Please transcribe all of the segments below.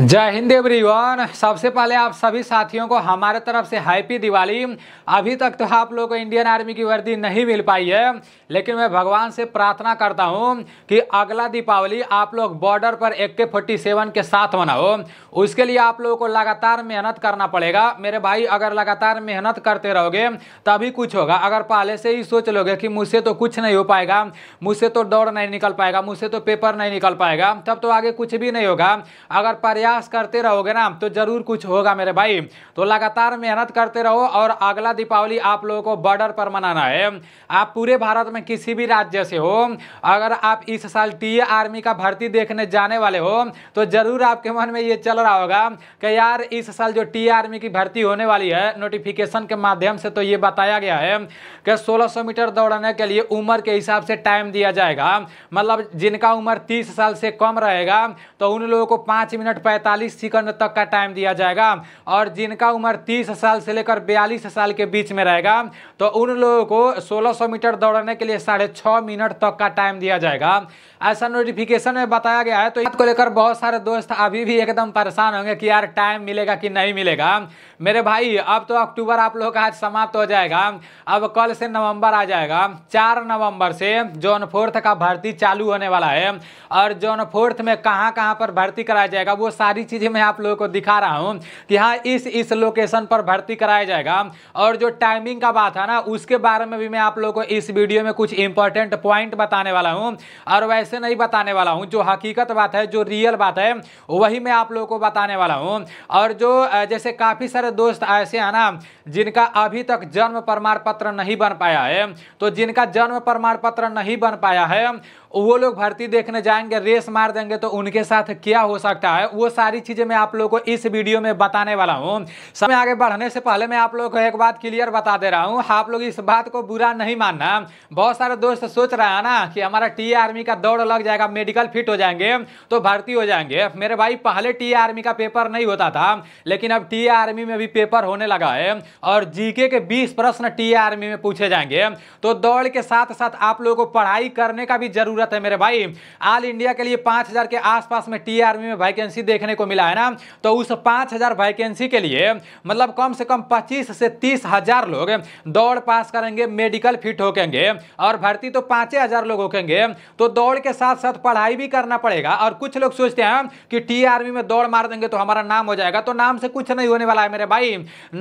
जय हिंद एवरीवन सबसे पहले आप सभी साथियों को हमारे तरफ से हैप्पी दिवाली अभी तक तो आप लोगों को इंडियन आर्मी की वर्दी नहीं मिल पाई है लेकिन मैं भगवान से प्रार्थना करता हूं कि अगला दीपावली आप लोग बॉर्डर पर ए के फोर्टी सेवन के साथ मनाओ उसके लिए आप लोगों को लगातार मेहनत करना पड़ेगा मेरे भाई अगर लगातार मेहनत करते रहोगे तभी कुछ होगा अगर पहले से ही सोच लोगे कि मुझसे तो कुछ नहीं हो पाएगा मुझसे तो दौड़ नहीं निकल पाएगा मुझसे तो पेपर नहीं निकल पाएगा तब तो आगे कुछ भी नहीं होगा अगर पर्याप्त प्रयास करते रहोगे ना तो ज़रूर कुछ होगा मेरे भाई तो लगातार मेहनत करते रहो और अगला दीपावली आप लोगों को बॉर्डर पर मनाना है आप पूरे भारत में किसी भी राज्य से हो अगर आप इस साल टी आर्मी का भर्ती देखने जाने वाले हो तो ज़रूर आपके मन में ये चल रहा होगा कि यार इस साल जो टी आर्मी की भर्ती होने वाली है नोटिफिकेशन के माध्यम से तो ये बताया गया है कि 1600 मीटर दौड़ने के लिए उम्र के हिसाब से टाइम दिया जाएगा मतलब जिनका उम्र 30 साल से कम रहेगा तो उन लोगों को पांच मिनट पहले 45 सेकंड तक का टाइम दिया जाएगा और जिनका उम्र 30 साल से लेकर 42 साल के बीच में रहेगा तो उन लोगों को 1600 मीटर दौड़ने के लिए साढ़े छः मिनट तक का टाइम दिया जाएगा ऐसा नोटिफिकेशन में बताया गया है तो इसको लेकर बहुत सारे दोस्त अभी भी एकदम परेशान होंगे कि यार टाइम मिलेगा कि नहीं मिलेगा मेरे भाई अब तो अक्टूबर आप लोगों का आज समाप्त हो जाएगा अब कल से नवंबर आ जाएगा चार नवंबर से जोन फोर्थ का भर्ती चालू होने वाला है और जोन फोर्थ में कहां कहां पर भर्ती कराया जाएगा वो सारे सारी चीज़ें मैं आप लोगों को दिखा रहा हूँ कि हाँ इस इस लोकेशन पर भर्ती कराया जाएगा और जो टाइमिंग का बात है ना उसके बारे में भी मैं आप लोगों को इस वीडियो में कुछ इंपॉर्टेंट पॉइंट बताने वाला हूँ और वैसे नहीं बताने वाला हूँ जो हकीकत बात है जो रियल बात है वही मैं आप लोगों को बताने वाला हूँ और जो जैसे काफ़ी सारे दोस्त ऐसे हैं ना जिनका अभी तक जन्म प्रमाण पत्र नहीं बन पाया है तो जिनका जन्म प्रमाण पत्र नहीं बन पाया है वो लोग भर्ती देखने जाएंगे रेस मार देंगे तो उनके साथ क्या हो सकता है वो सारी चीज़ें मैं आप लोगों को इस वीडियो में बताने वाला हूँ समय आगे बढ़ने से पहले मैं आप लोगों को एक बात क्लियर बता दे रहा हूँ आप लोग इस बात को बुरा नहीं मानना बहुत सारे दोस्त सोच रहे हैं ना कि हमारा टी आर्मी का दौड़ लग जाएगा मेडिकल फिट हो जाएंगे तो भर्ती हो जाएंगे मेरे भाई पहले टी आर्मी का पेपर नहीं होता था लेकिन अब टी आर्मी में भी पेपर होने लगा है और जीके के बीस प्रश्न टी आर्मी में पूछे जाएंगे तो दौड़ के साथ साथ आप लोगों को पढ़ाई करने का भी जरूरत जरूरत है मेरे भाई ऑल इंडिया के लिए पांच हज़ार के आसपास में टी आर्मी में वैकेंसी देखने को मिला है ना तो उस पांच हज़ार वैकेंसी के लिए मतलब कम से कम पच्चीस से तीस हज़ार लोग दौड़ पास करेंगे मेडिकल फिट होकेंगे और भर्ती तो पांच हज़ार लोग होकेंगे तो दौड़ के साथ साथ पढ़ाई भी करना पड़ेगा और कुछ लोग सोचते हैं कि टी आर्मी में दौड़ मार देंगे तो हमारा नाम हो जाएगा तो नाम से कुछ नहीं होने वाला है मेरे भाई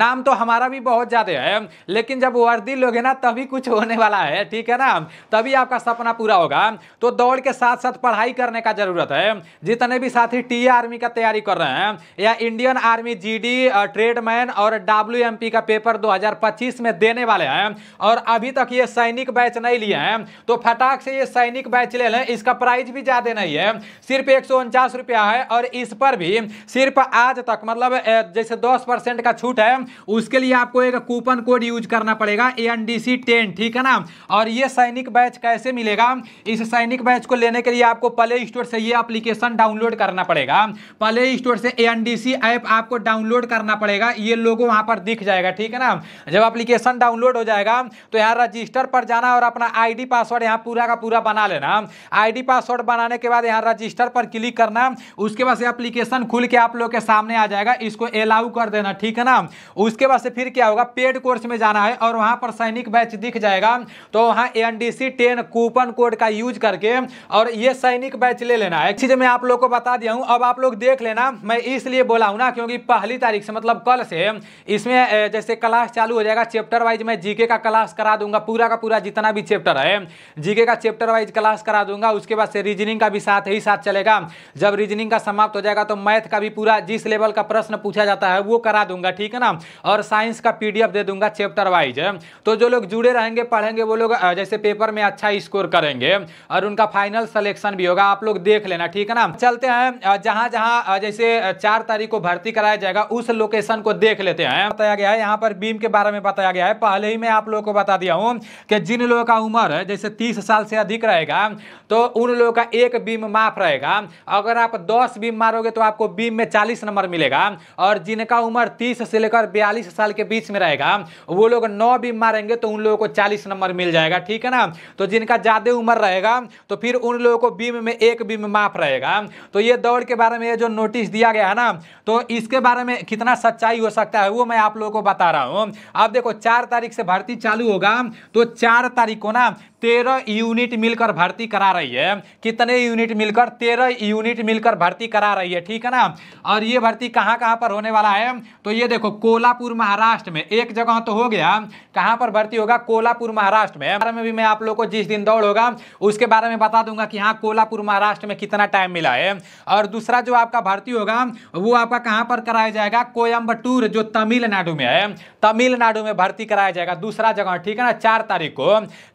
नाम तो हमारा भी बहुत ज़्यादा है लेकिन जब वर्दी लोग है ना तभी कुछ होने वाला है ठीक है ना तभी आपका सपना पूरा होगा तो दौड़ के साथ साथ पढ़ाई करने का जरूरत है जितने भी साथी टी आर्मी का तैयारी कर रहे हैं या इंडियन आर्मी जीडी ट्रेडमैन और डब्ल्यू का पेपर 2025 में देने वाले हैं और अभी तक ये सैनिक बैच नहीं लिए हैं तो फटाक से ये सैनिक बैच ले लें इसका प्राइस भी ज़्यादा नहीं है सिर्फ एक रुपया है और इस पर भी सिर्फ आज तक मतलब जैसे दस परसेंट का छूट है उसके लिए आपको एक कूपन कोड यूज करना पड़ेगा A N D C ten ठीक है ना और ये सैनिक बैच कैसे मिलेगा इस सैनिक बैच को लेने के लिए आपको प्ले स्टोर से ये एप्लीकेशन डाउनलोड करना पड़ेगा प्ले स्टोर से एनडीसी ऐप आपको डाउनलोड करना पड़ेगा ये लोगो वहां पर दिख जाएगा ठीक है ना जब एप्लीकेशन डाउनलोड हो जाएगा तो यहाँ रजिस्टर पर जाना और अपना आई पासवर्ड यहाँ पूरा का पूरा बना लेना आई पासवर्ड बनाने के बाद यहाँ रजिस्टर पर क्लिक करना उसके बाद एप्लीकेशन खुल के आप लोग के सामने आ जाएगा इसको अलाउ कर देना ठीक है ना उसके बाद से फिर क्या होगा पेड कोर्स में जाना है और वहां पर सैनिक बैच दिख जाएगा तो वहां एनडीसी टेन कूपन कोड का यूज करके और ये सैनिक बैच ले लेना एक चीज़ मैं आप लोग को बता दिया हूँ अब आप लोग देख लेना मैं इसलिए बोला हूँ ना क्योंकि पहली तारीख से मतलब कल से इसमें जैसे क्लास चालू हो जाएगा चैप्टर वाइज मैं जीके का क्लास करा दूंगा पूरा का पूरा जितना भी चैप्टर है जीके का चैप्टर वाइज क्लास करा दूंगा उसके बाद से रीजनिंग का भी साथ ही साथ चलेगा जब रीजनिंग का समाप्त हो जाएगा तो मैथ का भी पूरा जिस लेवल का प्रश्न पूछा जाता है वो करा दूंगा ठीक है ना और साइंस का पी दे दूंगा चैप्टर वाइज तो जो लोग जुड़े रहेंगे पढ़ेंगे वो लोग जैसे पेपर में अच्छा स्कोर करेंगे और उनका फाइनल सिलेक्शन भी होगा आप लोग देख लेना ठीक है ना चलते हैं जहां जहां जैसे चार तारीख को भर्ती कराया जाएगा उस लोकेशन को देख लेते हैं बताया गया है यहाँ पर बीम के बारे में बताया गया है पहले ही मैं आप लोगों को बता दिया हूँ कि जिन लोगों का उम्र है जैसे तीस साल से अधिक रहेगा तो उन लोगों का एक बीम माफ रहेगा अगर आप दस बीम मारोगे तो आपको बीम में चालीस नंबर मिलेगा और जिनका उम्र तीस से लेकर बयालीस साल के बीच में रहेगा वो लोग नौ बीम मारेंगे तो उन लोगों को चालीस नंबर मिल जाएगा ठीक है ना तो जिनका ज़्यादा उम्र रहेगा तो फिर उन लोगों को बीम में एक बीम माफ रहेगा तो ये दौड़ के बारे में ये जो नोटिस दिया गया है ना तो इसके बारे में कितना सच्चाई हो सकता है वो मैं आप लोगों को बता रहा हूँ अब देखो चार तारीख से भर्ती चालू होगा तो चार तारीख को ना तेरह यूनिट मिलकर भर्ती करा रही है कितने यूनिट मिलकर तेरह यूनिट मिलकर भर्ती करा रही है ठीक है ना और ये भर्ती कहाँ कहाँ पर होने वाला है तो ये देखो कोल्हापुर महाराष्ट्र में एक जगह तो हो गया कहाँ पर भर्ती होगा कोल्हापुर महाराष्ट्र में में भी मैं आप लोग को जिस दिन दौड़ होगा उसके बारे में बता दूंगा कि हाँ कोलापुर महाराष्ट्र में कितना टाइम मिला है और दूसरा जो आपका भर्ती होगा वो आपका कहाँ पर कराया जाएगा कोयम्बटूर जो तमिलनाडु में है तमिलनाडु में भर्ती कराया जाएगा दूसरा जगह ठीक है ना चार तारीख को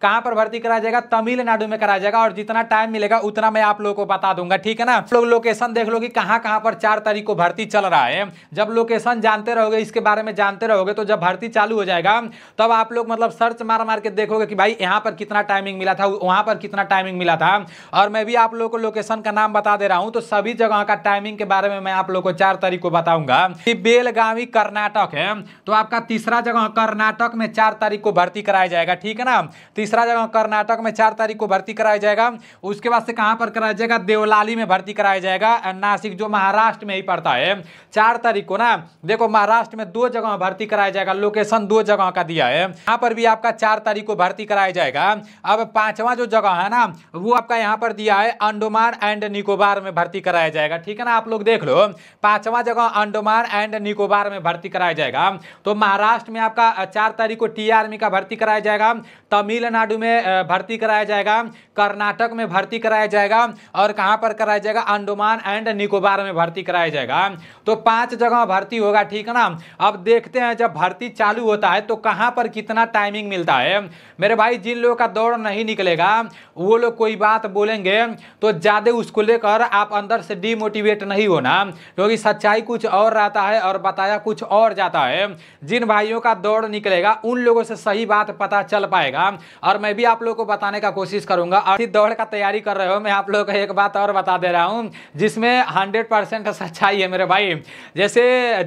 कहाँ पर भर्ती कराया जाएगा तमिलनाडु में कराया जाएगा और जितना टाइम मिलेगा उतना मैं आप लोगों को बता दूंगा ठीक है ना लोग लोकेशन देख लो कि कहाँ कहाँ पर चार तारीख को भर्ती चल रहा है जब लोकेशन जानते रहोगे इसके बारे में जानते रहोगे तो जब भर्ती चालू हो जाएगा तब आप लोग मतलब सर्च मार मार के देखोगे कि भाई यहाँ पर कितना टाइमिंग मिला था वहाँ पर कितना टाइमिंग टाइमिंग मिला था और मैं भी आप लोगों को लोकेशन का नाम बता दे रहा हूँ तो सभी जगह का टाइमिंग के बारे में मैं आप लोगों को चार तारीख को बताऊंगा कि बेलगावी कर्नाटक है तो आपका तीसरा जगह कर्नाटक में चार तारीख को भर्ती कराया जाएगा ठीक है ना तीसरा जगह कर्नाटक में चार तारीख को भर्ती कराया जाएगा उसके बाद से कहाँ पर कराया जाएगा देवलाली में भर्ती कराया जाएगा नासिक जो महाराष्ट्र में ही पड़ता है चार तारीख को ना देखो महाराष्ट्र में दो जगह भर्ती कराया जाएगा लोकेशन दो जगह का दिया है यहाँ पर भी आपका चार तारीख को भर्ती कराया जाएगा अब पांचवा जो जगह है ना वो आपका यहाँ पर दिया है अंडोमान एंड निकोबार में भर्ती कराया जाएगा ठीक है ना आप लोग देख लो पांचवा जगह अंडोमान एंड निकोबार में भर्ती कराया जाएगा तो महाराष्ट्र में आपका चार तारीख को टी आर्मी का भर्ती कराया जाएगा तमिलनाडु में भर्ती कराया जाएगा कर्नाटक में भर्ती कराया जाएगा और कहाँ पर कराया जाएगा अंडोमान एंड निकोबार में भर्ती कराया जाएगा तो पांच जगह भर्ती होगा ठीक है ना अब देखते हैं जब भर्ती चालू होता है तो कहाँ पर कितना टाइमिंग मिलता है मेरे भाई जिन लोगों का दौड़ नहीं निकलेगा वो लोग कोई बात बोलेंगे तो ज़्यादा उसको लेकर आप अंदर से डिमोटिवेट नहीं होना क्योंकि सच्चाई कुछ और रहता है और बताया कुछ और जाता है जिन भाइयों का दौड़ निकलेगा उन लोगों से सही बात पता चल पाएगा और मैं भी आप लोगों को बताने का कोशिश करूंगा और दौड़ का तैयारी कर रहे हो मैं आप लोगों को एक बात और बता दे रहा हूँ जिसमें हंड्रेड परसेंट सच्चाई है मेरे भाई जैसे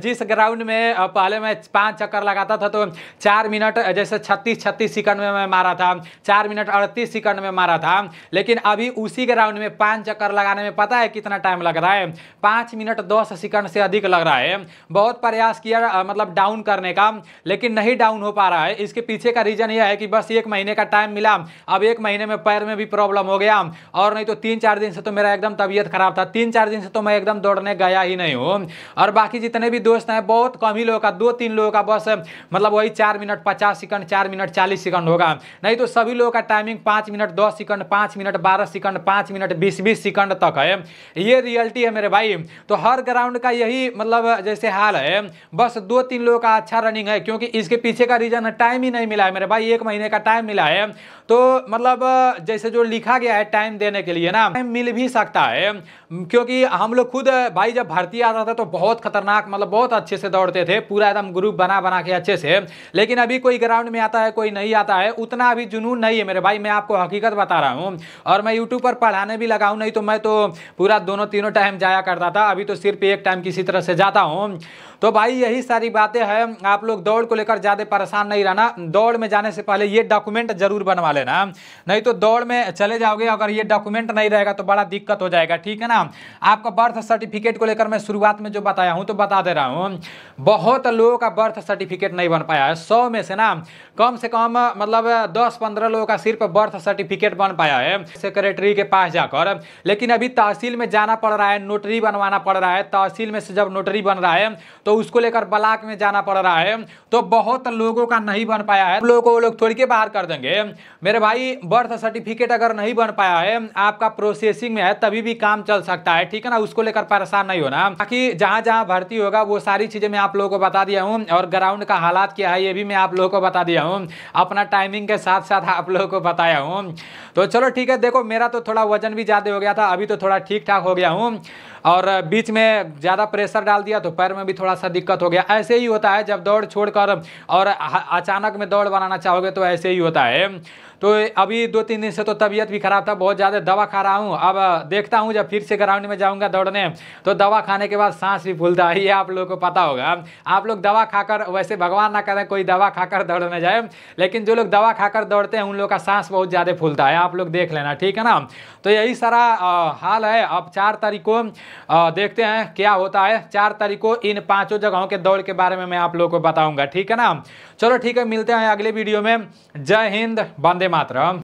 जिस ग्राउंड में पहले मैं पाँच चक्कर लगाता था तो चार मिनट जैसे छत्तीस छत्तीस सेकंड में मैं मारा था चार मिनट अड़तीस सेकंड में मारा था लेकिन अभी उसी ग्राउंड में पांच चक्कर लगाने में पता है कितना टाइम लग रहा है पांच मिनट दस सेकंड से अधिक लग रहा है बहुत प्रयास किया मतलब डाउन करने का लेकिन नहीं डाउन हो पा रहा है इसके पीछे का रीज़न यह है कि बस एक महीने का टाइम मिला अब एक महीने में पैर में भी प्रॉब्लम हो गया और नहीं तो तीन चार दिन से तो मेरा एकदम तबियत खराब था तीन चार दिन से तो मैं एकदम दौड़ने गया ही नहीं हूँ और बाकी जितने भी दोस्त हैं बहुत कम ही लोगों का दो तीन लोगों का बस मतलब वही चार मिनट पचास सेकंड चार मिनट चालीस सेकंड होगा नहीं तो सभी लोगों का टाइमिंग पांच मिनट दस सेकंड पाँच मिनट बारह सेकंड पाँच मिनट बीस बीस सेकंड तक है ये रियलिटी है मेरे भाई तो हर ग्राउंड का यही मतलब जैसे हाल है बस दो तीन लोगों का अच्छा रनिंग है क्योंकि इसके पीछे का रीज़न है टाइम ही नहीं मिला है मेरे भाई एक महीने का टाइम मिला है तो मतलब जैसे जो लिखा गया है टाइम देने के लिए ना टाइम मिल भी सकता है क्योंकि हम लोग खुद भाई जब भर्ती आता था तो बहुत खतरनाक मतलब बहुत अच्छे से दौड़ते थे पूरा एकदम ग्रुप बना बना के अच्छे से लेकिन अभी कोई ग्राउंड में आता है कोई नहीं आता है उतना अभी जुनून नहीं है मेरे भाई मैं आपको हकीकत बता रहा हूँ हूँ और मैं यूट्यूब पर पढ़ाने भी लगा हूँ नहीं तो मैं तो पूरा दोनों तीनों टाइम जाया करता था अभी तो सिर्फ एक टाइम किसी तरह से जाता हूँ तो भाई यही सारी बातें हैं आप लोग दौड़ को लेकर ज़्यादा परेशान नहीं रहना दौड़ में जाने से पहले ये डॉक्यूमेंट जरूर बनवा लेना नहीं तो दौड़ में चले जाओगे अगर ये डॉक्यूमेंट नहीं रहेगा तो बड़ा दिक्कत हो जाएगा ठीक है ना आपका बर्थ सर्टिफिकेट को लेकर मैं शुरुआत में जो बताया हूँ तो बता दे रहा हूँ बहुत लोगों का बर्थ सर्टिफिकेट नहीं बन पाया है सौ में से ना कम से कम मतलब दस पंद्रह लोगों का सिर्फ बर्थ सर्टिफिकेट बन पाया है सेक्रेटरी के पास जाकर लेकिन अभी तहसील में जाना पड़ रहा है नोटरी बनवाना पड़ रहा है तहसील में से जब नोटरी बन रहा है तो तो उसको लेकर ब्लाक में जाना पड़ रहा है तो बहुत लोगों का नहीं बन पाया है लोगों को वो लोग थोड़ी के बाहर कर देंगे मेरे भाई बर्थ सर्टिफिकेट अगर नहीं बन पाया है आपका प्रोसेसिंग में है तभी भी काम चल सकता है ठीक है ना उसको लेकर परेशान नहीं होना बाकी जहां जहां भर्ती होगा वो सारी चीज़ें मैं आप लोगों को बता दिया हूँ और ग्राउंड का हालात क्या है ये भी मैं आप लोगों को बता दिया हूँ अपना टाइमिंग के साथ साथ आप लोगों को बताया हूँ तो चलो ठीक है देखो मेरा तो थोड़ा वजन भी ज़्यादा हो गया था अभी तो थोड़ा ठीक ठाक हो गया हूँ और बीच में ज़्यादा प्रेशर डाल दिया तो पैर में भी थोड़ा सा दिक्कत हो गया ऐसे ही होता है जब दौड़ छोड़कर और अचानक में दौड़ बनाना चाहोगे तो ऐसे ही होता है तो अभी दो तीन दिन से तो तबीयत भी खराब था बहुत ज़्यादा दवा खा रहा हूँ अब देखता हूँ जब फिर से ग्राउंड में जाऊँगा दौड़ने तो दवा खाने के बाद सांस भी फूलता है ये आप लोगों को पता होगा आप लोग दवा खाकर वैसे भगवान ना करें कोई दवा खाकर दौड़ने जाए लेकिन जो लोग दवा खाकर दौड़ते हैं उन लोग का सांस बहुत ज़्यादा फूलता है आप लोग देख लेना ठीक है ना तो यही सारा हाल है अब चार तारीख को आ, देखते हैं क्या होता है चार तारीख को इन पांचों जगहों के दौड़ के बारे में मैं आप लोगों को बताऊंगा ठीक है ना चलो ठीक है मिलते हैं अगले वीडियो में जय हिंद वंदे मातरम